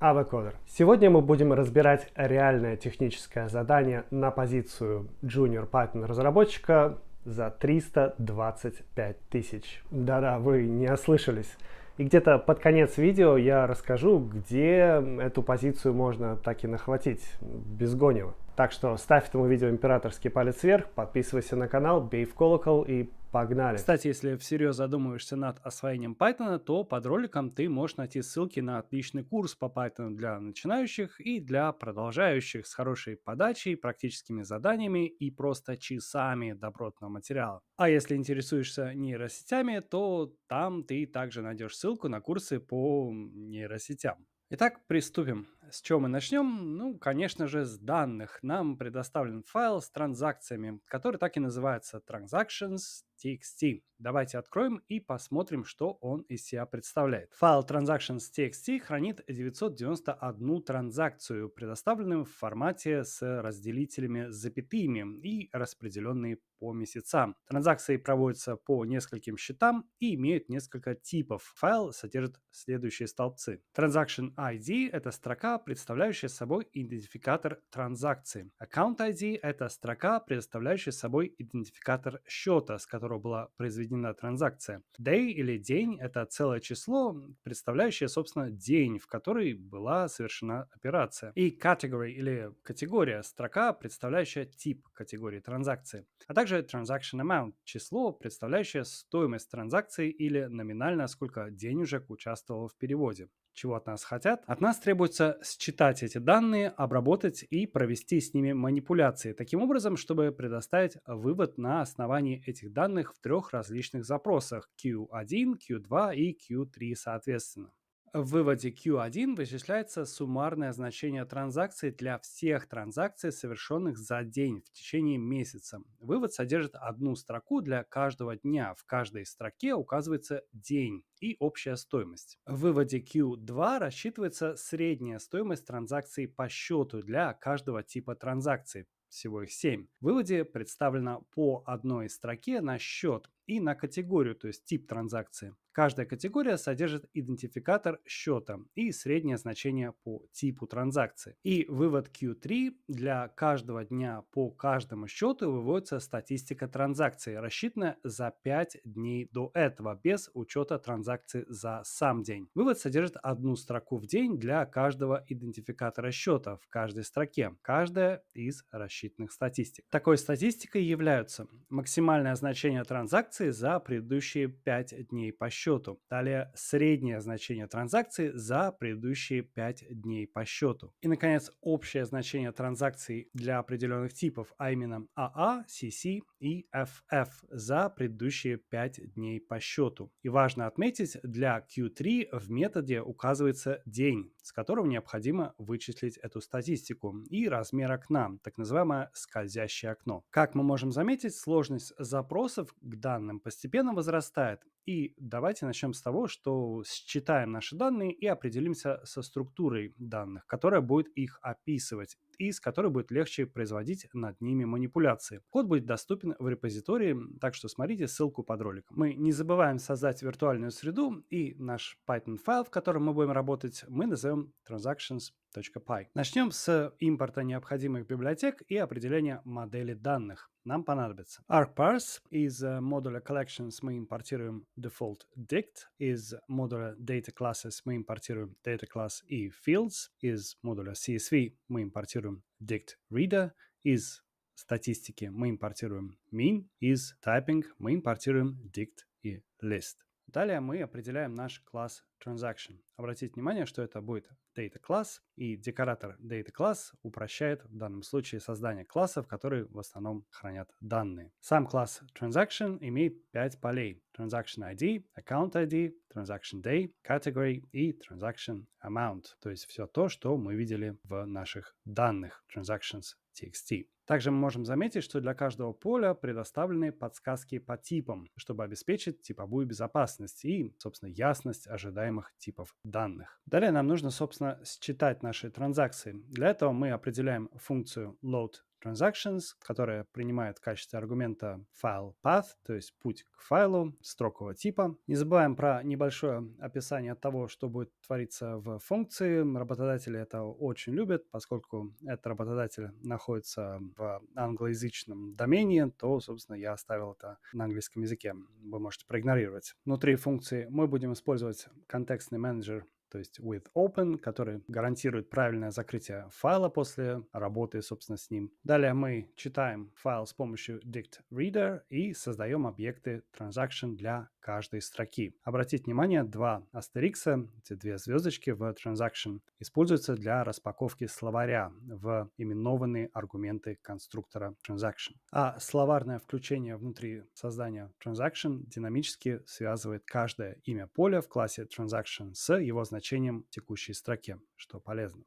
Avocodr. Сегодня мы будем разбирать реальное техническое задание на позицию Junior Python разработчика за 325 тысяч. Да-да, вы не ослышались. И где-то под конец видео я расскажу, где эту позицию можно так и нахватить, без гонева. Так что ставь этому видео императорский палец вверх, подписывайся на канал, бей в колокол и Погнали. Кстати, если всерьез задумываешься над освоением Python, то под роликом ты можешь найти ссылки на отличный курс по Python для начинающих и для продолжающих с хорошей подачей, практическими заданиями и просто часами добротного материала. А если интересуешься нейросетями, то там ты также найдешь ссылку на курсы по нейросетям. Итак, приступим. С чего мы начнем? Ну, конечно же, с данных. Нам предоставлен файл с транзакциями, который так и называется transactions TXT. Давайте откроем и посмотрим, что он из себя представляет. Файл transactions.txt хранит 991 транзакцию, предоставленную в формате с разделителями с запятыми и распределенные по месяцам. Транзакции проводятся по нескольким счетам и имеют несколько типов. Файл содержит следующие столбцы. Transaction ID – это строка, представляющая собой идентификатор транзакции. Account ID – это строка, представляющая собой идентификатор счета, с которым которого была произведена транзакция. Day или день – это целое число, представляющее, собственно, день, в который была совершена операция. И category или категория – строка, представляющая тип категории транзакции. А также transaction amount – число, представляющее стоимость транзакции или номинально, сколько денежек участвовало в переводе чего от нас хотят. От нас требуется считать эти данные, обработать и провести с ними манипуляции, таким образом, чтобы предоставить вывод на основании этих данных в трех различных запросах Q1, Q2 и Q3 соответственно. В выводе Q1 вычисляется суммарное значение транзакций для всех транзакций, совершенных за день в течение месяца. Вывод содержит одну строку для каждого дня. В каждой строке указывается день и общая стоимость. В выводе Q2 рассчитывается средняя стоимость транзакций по счету для каждого типа транзакции всего их 7. В выводе представлено по одной строке на счет, и на категорию, то есть тип транзакции. Каждая категория содержит идентификатор счета и среднее значение по типу транзакции. И вывод Q3 для каждого дня по каждому счету выводится статистика транзакции, рассчитанная за 5 дней до этого, без учета транзакций за сам день. Вывод содержит одну строку в день для каждого идентификатора счета в каждой строке, каждая из рассчитанных статистик. Такой статистикой являются максимальное значение транзакции транзакций за предыдущие 5 дней по счету. Далее среднее значение транзакций за предыдущие 5 дней по счету. И, наконец, общее значение транзакций для определенных типов, а именно AA, а CC а, и FF за предыдущие 5 дней по счету. И важно отметить, для Q3 в методе указывается день, с которого необходимо вычислить эту статистику, и размер окна, так называемое скользящее окно. Как мы можем заметить, сложность запросов к данным постепенно возрастает, и давайте начнем с того, что считаем наши данные и определимся со структурой данных, которая будет их описывать и с которой будет легче производить над ними манипуляции. Код будет доступен в репозитории, так что смотрите ссылку под роликом. Мы не забываем создать виртуальную среду и наш Python файл, в котором мы будем работать, мы назовем transactions index.py. Начнем с импорта необходимых библиотек и определения модели данных. Нам понадобится ArcParse. Из модуля Collections мы импортируем Default Dict. Из модуля Data Classes мы импортируем Data Class и Fields. Из модуля CSV мы импортируем Dict Reader. Из статистики мы импортируем Mean из typing мы импортируем dict и list. Далее мы определяем наш класс transaction. Обратите внимание, что это будет data класс, и декоратор data класс упрощает в данном случае создание классов, которые в основном хранят данные. Сам класс transaction имеет 5 полей. Transaction ID, Account ID, Transaction Day, Category и Transaction Amount. То есть все то, что мы видели в наших данных transactions.txt. Также мы можем заметить, что для каждого поля предоставлены подсказки по типам, чтобы обеспечить типовую безопасность и, собственно, ясность ожидаемых типов данных. Далее нам нужно, собственно, считать наши транзакции. Для этого мы определяем функцию load transactions, которая принимает в качестве аргумента файл path, то есть путь к файлу строкового типа. Не забываем про небольшое описание того, что будет твориться в функции. Работодатели это очень любят, поскольку этот работодатель находится в англоязычном домене, то, собственно, я оставил это на английском языке. Вы можете проигнорировать. Внутри функции мы будем использовать контекстный менеджер то есть with open, который гарантирует правильное закрытие файла после работы, собственно, с ним. Далее мы читаем файл с помощью dict reader и создаем объекты transaction для каждой строки. Обратите внимание, два астерикса, эти две звездочки в transaction используются для распаковки словаря в именованные аргументы конструктора transaction. А словарное включение внутри создания transaction динамически связывает каждое имя поля в классе transaction с его значением значением в текущей строке, что полезно.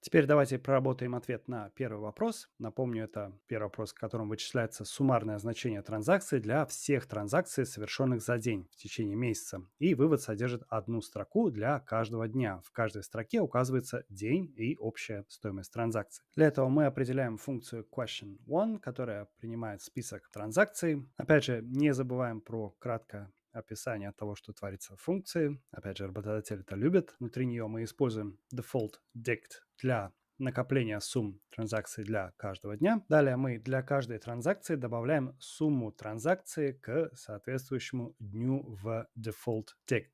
Теперь давайте проработаем ответ на первый вопрос. Напомню, это первый вопрос, в котором вычисляется суммарное значение транзакции для всех транзакций, совершенных за день в течение месяца. И вывод содержит одну строку для каждого дня. В каждой строке указывается день и общая стоимость транзакции. Для этого мы определяем функцию question one, которая принимает список транзакций. Опять же, не забываем про кратко описание того, что творится в функции. Опять же, работодатель это любит. Внутри нее мы используем default dict для накопления сумм транзакций для каждого дня. Далее мы для каждой транзакции добавляем сумму транзакции к соответствующему дню в default dict.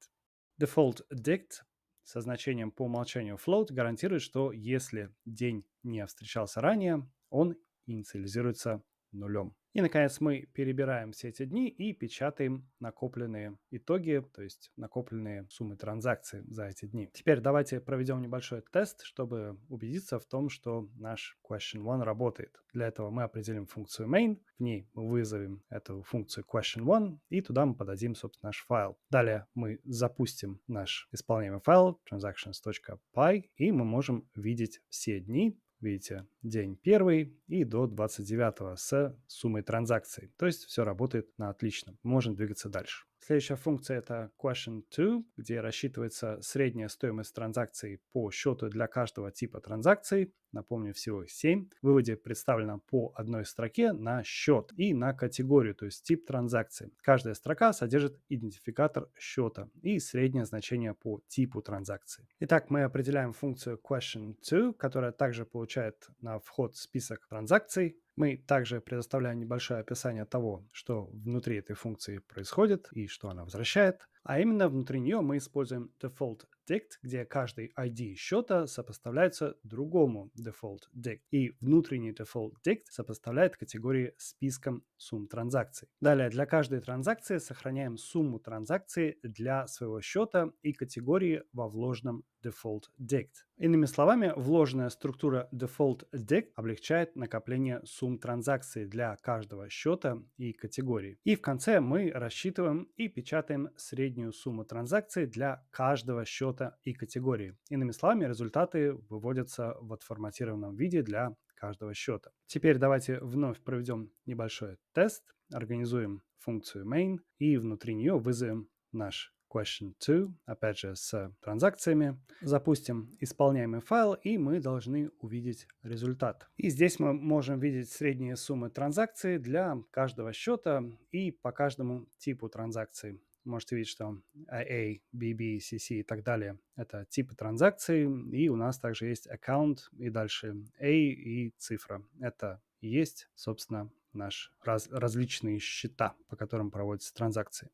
Default dict со значением по умолчанию float гарантирует, что если день не встречался ранее, он инициализируется нулем. И, наконец, мы перебираем все эти дни и печатаем накопленные итоги, то есть накопленные суммы транзакций за эти дни. Теперь давайте проведем небольшой тест, чтобы убедиться в том, что наш question one работает. Для этого мы определим функцию main, в ней мы вызовем эту функцию question one, и туда мы подадим, собственно, наш файл. Далее мы запустим наш исполняемый файл transactions.py, и мы можем видеть все дни, видите, день первый и до 29 с суммой транзакций. То есть все работает на отлично. Можем двигаться дальше. Следующая функция это question 2, где рассчитывается средняя стоимость транзакций по счету для каждого типа транзакций. Напомню, всего 7. В выводе представлено по одной строке на счет и на категорию, то есть тип транзакции. Каждая строка содержит идентификатор счета и среднее значение по типу транзакции. Итак, мы определяем функцию question 2, которая также получает на вход список транзакций, мы также предоставляем небольшое описание того, что внутри этой функции происходит и что она возвращает. А именно внутри нее мы используем default dict, где каждый ID счета сопоставляется другому default dict, и внутренний default dict сопоставляет категории списком сумм транзакций. Далее, для каждой транзакции сохраняем сумму транзакции для своего счета и категории во вложенном default dict. Иными словами, вложенная структура default dict облегчает накопление сумм транзакций для каждого счета и категории. И в конце мы рассчитываем и печатаем среднюю сумму транзакций для каждого счета формата и категории. Иными словами, результаты выводятся в отформатированном виде для каждого счета. Теперь давайте вновь проведем небольшой тест, организуем функцию main и внутри нее вызовем наш question 2, опять же с транзакциями. Запустим исполняемый файл, и мы должны увидеть результат. И здесь мы можем видеть средние суммы транзакций для каждого счета и по каждому типу транзакции можете видеть, что AA, а, BB, CC и так далее – это типы транзакций. И у нас также есть аккаунт и дальше A и цифра. Это и есть, собственно, наши раз, различные счета, по которым проводятся транзакции.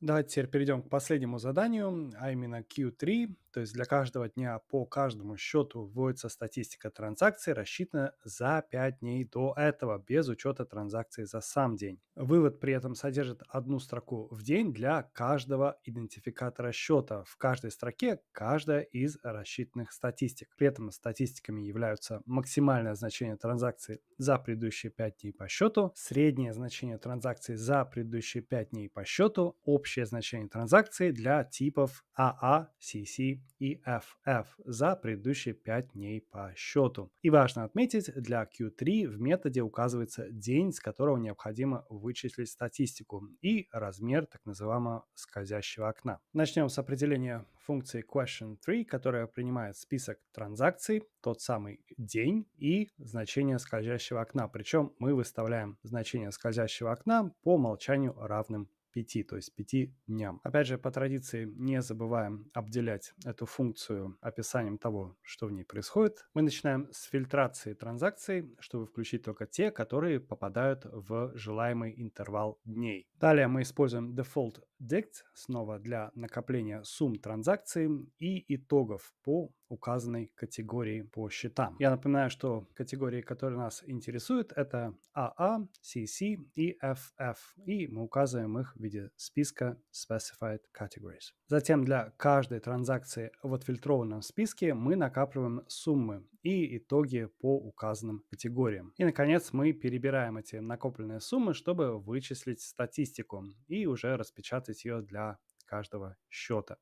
Давайте теперь перейдем к последнему заданию, а именно Q3. То есть для каждого дня по каждому счету вводится статистика транзакций, рассчитанная за 5 дней до этого, без учета транзакций за сам день. Вывод при этом содержит одну строку в день для каждого идентификатора счета. В каждой строке каждая из рассчитанных статистик. При этом статистиками являются максимальное значение транзакции за предыдущие 5 дней по счету, среднее значение транзакции за предыдущие 5 дней по счету, общее значение транзакции для типов AA, CC и FF за предыдущие 5 дней по счету. И важно отметить, для Q3 в методе указывается день, с которого необходимо вычислить статистику и размер так называемого скользящего окна. Начнем с определения функции question 3, которая принимает список транзакций, тот самый день и значение скользящего окна. Причем мы выставляем значение скользящего окна по умолчанию равным 5, то есть 5 дням. Опять же, по традиции не забываем обделять эту функцию описанием того, что в ней происходит. Мы начинаем с фильтрации транзакций, чтобы включить только те, которые попадают в желаемый интервал дней. Далее мы используем default DECT снова для накопления сумм транзакций и итогов по указанной категории по счетам. Я напоминаю, что категории, которые нас интересуют, это AA, а CC а, и FF, и мы указываем их в виде списка Specified Categories. Затем для каждой транзакции в отфильтрованном списке мы накапливаем суммы и итоги по указанным категориям. И, наконец, мы перебираем эти накопленные суммы, чтобы вычислить статистику и уже распечатать 15 ее для каждого счета.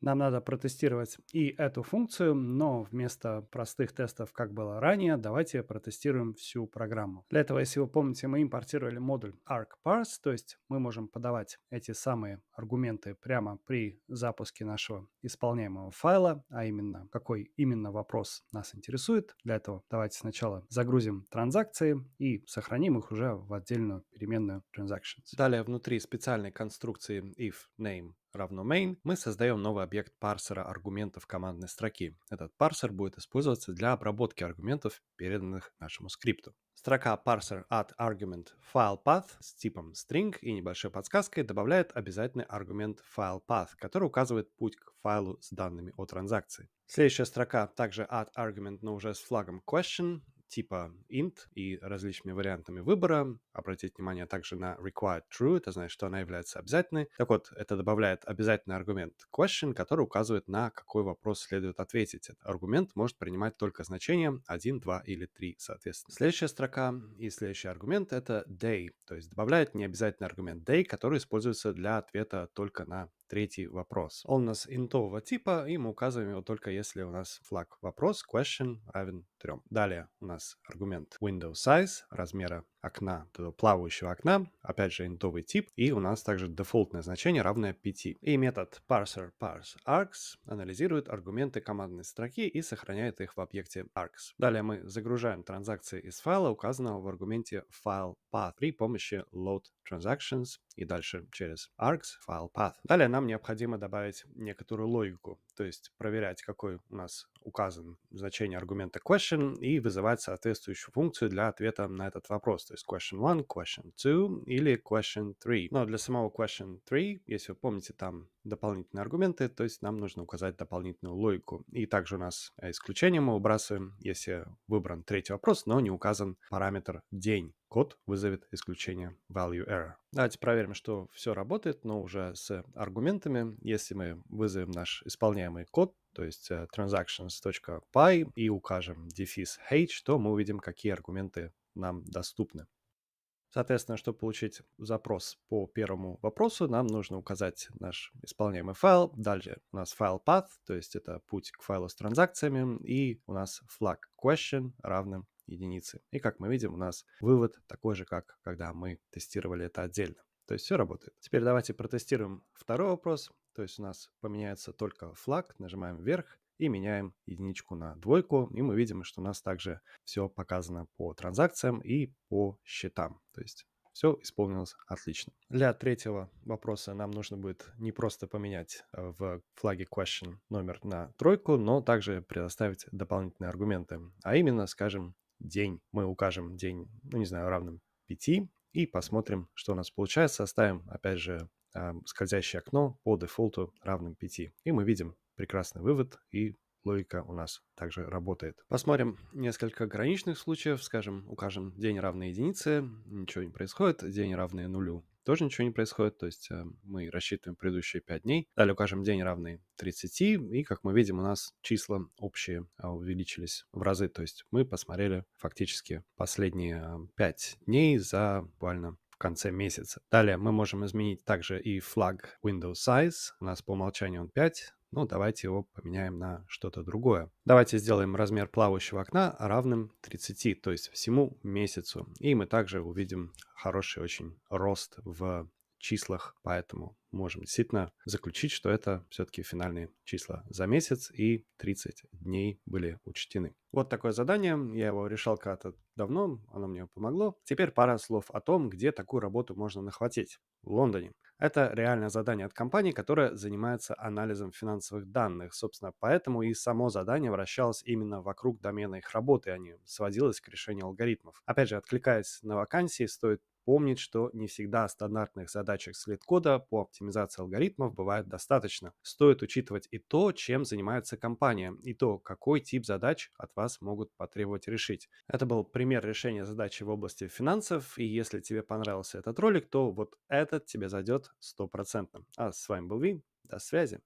Нам надо протестировать и эту функцию, но вместо простых тестов, как было ранее, давайте протестируем всю программу. Для этого, если вы помните, мы импортировали модуль argparse, то есть мы можем подавать эти самые аргументы прямо при запуске нашего исполняемого файла, а именно какой именно вопрос нас интересует. Для этого давайте сначала загрузим транзакции и сохраним их уже в отдельную переменную transactions. Далее внутри специальной конструкции if name равно main, мы создаем новый объект парсера аргументов командной строки. Этот парсер будет использоваться для обработки аргументов, переданных нашему скрипту. Строка parser at argument file path с типом string и небольшой подсказкой добавляет обязательный аргумент file path, который указывает путь к файлу с данными о транзакции. Следующая строка также at argument, но уже с флагом question типа int и различными вариантами выбора. Обратить внимание также на required true, это значит, что она является обязательной. Так вот, это добавляет обязательный аргумент question, который указывает на какой вопрос следует ответить. Этот аргумент может принимать только значения 1, 2 или 3, соответственно. Следующая строка и следующий аргумент — это day, то есть добавляет необязательный аргумент day, который используется для ответа только на третий вопрос. Он у нас интового типа, и мы указываем его только если у нас флаг вопрос question равен 3. Далее у нас аргумент window size размера окна, плавающего окна, опять же интовый тип, и у нас также дефолтное значение равное 5. И метод parser parse args анализирует аргументы командной строки и сохраняет их в объекте args. Далее мы загружаем транзакции из файла, указанного в аргументе file path при помощи load transactions и дальше через args file path. Далее нам необходимо добавить некоторую логику то есть проверять, какой у нас указан значение аргумента question и вызывать соответствующую функцию для ответа на этот вопрос, то есть question 1, question 2 или question 3. Но для самого question 3, если вы помните, там дополнительные аргументы, то есть нам нужно указать дополнительную логику. И также у нас э, исключение мы выбрасываем, если выбран третий вопрос, но не указан параметр день код вызовет исключение value error. Давайте проверим, что все работает, но уже с аргументами. Если мы вызовем наш исполняемый код, то есть э, transactions.py и укажем дефис h, то мы увидим, какие аргументы нам доступны. Соответственно, чтобы получить запрос по первому вопросу, нам нужно указать наш исполняемый файл. Дальше у нас файл path, то есть это путь к файлу с транзакциями, и у нас flag question равным единицы. И как мы видим, у нас вывод такой же, как когда мы тестировали это отдельно. То есть все работает. Теперь давайте протестируем второй вопрос. То есть у нас поменяется только флаг, нажимаем вверх и меняем единичку на двойку. И мы видим, что у нас также все показано по транзакциям и по счетам. То есть все исполнилось отлично. Для третьего вопроса нам нужно будет не просто поменять э, в флаге question номер на тройку, но также предоставить дополнительные аргументы. А именно, скажем, день. Мы укажем день, ну, не знаю, равным 5 и посмотрим, что у нас получается. Оставим, опять же, а, скользящее окно по дефолту равным 5. И мы видим прекрасный вывод и логика у нас также работает. Посмотрим несколько граничных случаев, скажем, укажем день равный единице, ничего не происходит, день равный нулю, тоже ничего не происходит. То есть э, мы рассчитываем предыдущие 5 дней. Далее укажем день равный 30. И, как мы видим, у нас числа общие а, увеличились в разы. То есть мы посмотрели фактически последние 5 э, дней за буквально в конце месяца. Далее мы можем изменить также и флаг window size. У нас по умолчанию он 5, ну давайте его поменяем на что-то другое. Давайте сделаем размер плавающего окна равным 30, то есть всему месяцу. И мы также увидим хороший очень рост в числах, поэтому можем действительно заключить, что это все-таки финальные числа за месяц и 30 дней были учтены. Вот такое задание, я его решал когда-то давно, оно мне помогло. Теперь пара слов о том, где такую работу можно нахватить. В Лондоне. Это реальное задание от компании, которая занимается анализом финансовых данных. Собственно, поэтому и само задание вращалось именно вокруг домена их работы, а не сводилось к решению алгоритмов. Опять же, откликаясь на вакансии, стоит помнить, что не всегда стандартных задачек след-кода по оптимизации алгоритмов бывает достаточно. Стоит учитывать и то, чем занимается компания, и то, какой тип задач от вас могут потребовать решить. Это был пример решения задачи в области финансов, и если тебе понравился этот ролик, то вот этот тебе зайдет стопроцентно. А с вами был Ви, до связи.